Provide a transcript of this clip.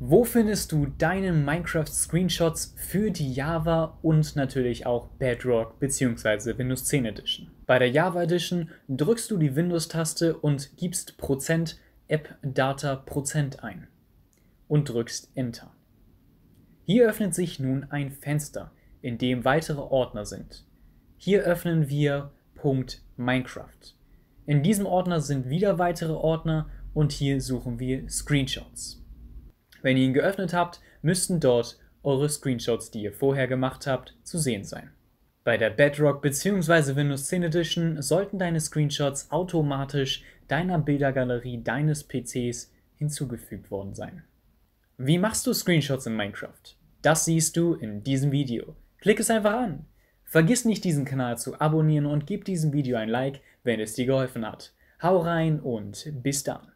Wo findest du deine Minecraft-Screenshots für die Java und natürlich auch Bedrock bzw. Windows 10 Edition? Bei der Java Edition drückst du die Windows-Taste und gibst Prozent app-data Prozent ein und drückst Enter. Hier öffnet sich nun ein Fenster, in dem weitere Ordner sind. Hier öffnen wir Punkt Minecraft. In diesem Ordner sind wieder weitere Ordner und hier suchen wir Screenshots. Wenn ihr ihn geöffnet habt, müssten dort eure Screenshots, die ihr vorher gemacht habt, zu sehen sein. Bei der Bedrock bzw. Windows 10 Edition sollten deine Screenshots automatisch deiner Bildergalerie deines PCs hinzugefügt worden sein. Wie machst du Screenshots in Minecraft? Das siehst du in diesem Video. Klick es einfach an. Vergiss nicht, diesen Kanal zu abonnieren und gib diesem Video ein Like, wenn es dir geholfen hat. Hau rein und bis dann.